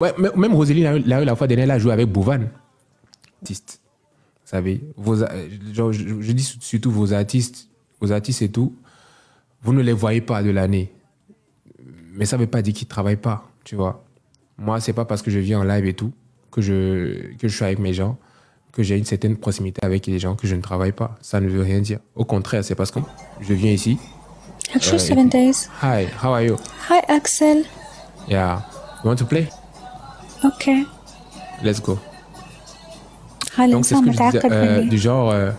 Ouais, même Roselyne la la fois dernière, elle a joué avec Bouvan, Artiste. Vous savez, vos, je, dis surtout vos artistes, vos artistes et tout, vous ne les voyez pas de l'année. Mais ça ne veut pas dire qu'ils ne travaillent pas, tu vois. Moi, c'est pas parce que je viens en live et tout, que je, que je suis avec mes gens, que j'ai une certaine proximité avec les gens, que je ne travaille pas. Ça ne veut rien dire. Au contraire, c'est parce que je viens ici. Axel Seven Days. Hi, how are you? Hi, Axel. Yeah. You want to play? Ok. Let's go. Donc, c'est ce que euh, du genre, euh,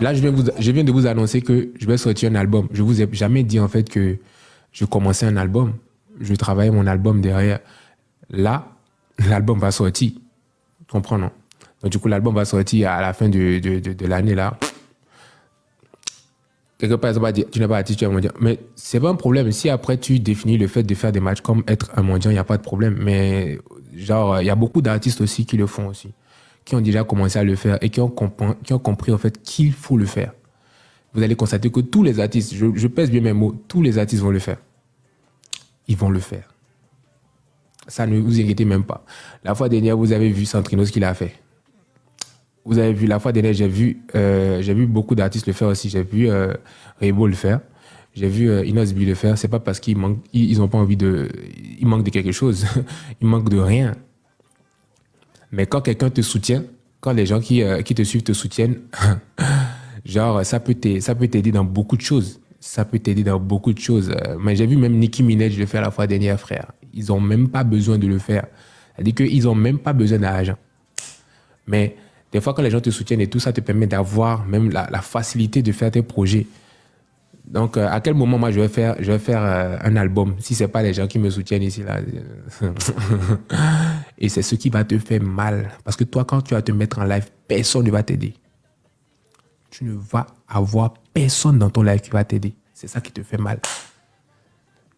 là, je viens, viens, de vous annoncer que je vais sortir un album. Je vous ai jamais dit, en fait, que je commençais un album. Je travaillais mon album derrière. Là, l'album va sortir. Comprends, non? Donc, du coup, l'album va sortir à la fin de, de, de, l'année, là. Quelque part, tu n'as pas à un mondial. Mais c'est pas un problème. Si après, tu définis le fait de faire des matchs comme être un mondial, il n'y a pas de problème. Mais Genre, euh, il y a beaucoup d'artistes aussi qui le font aussi, qui ont déjà commencé à le faire et qui ont, compris en fait qu'il faut le faire. Vous allez constater que tous les artistes, je, pèse bien mes mots, tous les artistes vont le faire. Ils vont le faire. Ça ne vous inquiétez même pas. La fois dernière, vous avez vu Santrino ce qu'il a fait. Vous avez vu la fois dernière, j'ai vu, euh, j'ai vu beaucoup d'artistes le faire aussi. J'ai vu euh, Rebo le faire. J'ai vu euh, le faire. C'est pas parce qu'ils manquent, ils n'ont pas envie de, ils manquent de quelque chose. ils manquent de rien. Mais quand quelqu'un te soutient, quand les gens qui, euh, qui te suivent te soutiennent, genre, ça peut t'aider dans beaucoup de choses. Ça peut t'aider dans beaucoup de choses. Euh, mais j'ai vu même Nicki Minaj le faire la fois dernière, frère. Ils n'ont même pas besoin de le faire. C'est-à-dire qu'ils n'ont même pas besoin d'argent. Mais des fois, quand les gens te soutiennent et tout, ça te permet d'avoir même la, la facilité de faire tes projets. Donc, euh, à quel moment, moi, je vais faire, je vais faire euh, un album si ce n'est pas les gens qui me soutiennent ici, là. et c'est ce qui va te faire mal. Parce que toi, quand tu vas te mettre en live, personne ne va t'aider. Tu ne vas avoir personne dans ton live qui va t'aider. C'est ça qui te fait mal.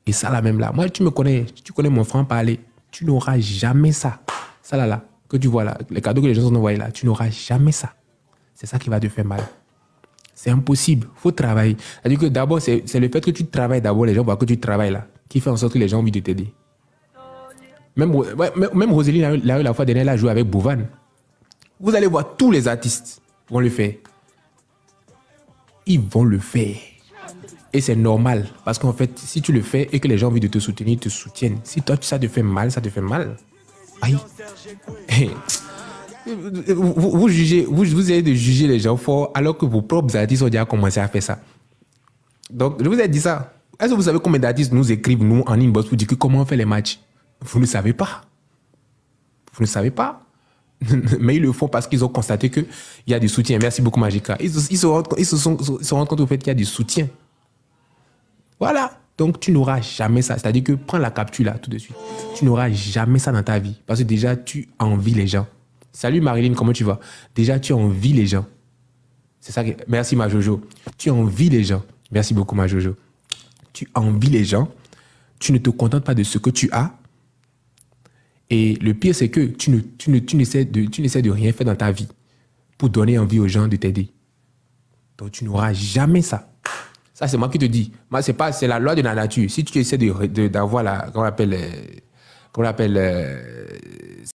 Et ça, là, même là. Moi, tu me connais, tu connais mon franc-parler. Tu n'auras jamais ça. Ça, là, là, que tu vois là, les cadeaux que les gens ont envoyés là, tu n'auras jamais ça. C'est ça qui va te faire mal. C'est impossible. Il faut travailler. C'est-à-dire que d'abord, c'est le fait que tu travailles d'abord, les gens voient que tu travailles là, qui fait en sorte que les gens ont envie de t'aider. Même, ouais, la, la fois dernière, elle a joué avec Bouvan. Vous allez voir, tous les artistes vont le faire. Ils vont le faire. Et c'est normal. Parce qu'en fait, si tu le fais et que les gens ont envie de te soutenir, ils te soutiennent. Si toi, ça te fait mal, ça te fait mal. Aïe. Eh, vous, jugez, vous, vous avez de juger les gens fort alors que vos propres artistes ont déjà commencé à faire ça. Donc, je vous ai dit ça. Est-ce que vous savez combien d'artistes nous écrivent, nous, en inbox, pour dire que comment on fait les matchs Vous ne savez pas. Vous ne savez pas. Mais ils le font parce qu'ils ont constaté qu'il y a du soutien. Merci beaucoup, Magica. Ils, se, rendent, sont, se compte au fait qu'il y a du soutien. Voilà. Donc, tu n'auras jamais ça. C'est-à-dire que prends la capture là tout de suite. Tu n'auras jamais ça dans ta vie. Parce que déjà, tu envies les gens. Salut Marilyn, comment tu vas Déjà, tu envies les gens. C'est ça que... Merci ma Jojo. Tu envies les gens. Merci beaucoup ma Jojo. Tu envies les gens. Tu ne te contentes pas de ce que tu as. Et le pire, c'est que tu ne, tu ne, n'essaies de, tu de rien faire dans ta vie pour donner envie aux gens de t'aider. Donc, tu n'auras jamais ça. Ça, c'est moi qui te dis. Moi, c'est pas, c'est la loi de la nature. Si tu essaies de, d'avoir la, qu'on appelle, qu'on euh, appelle, euh,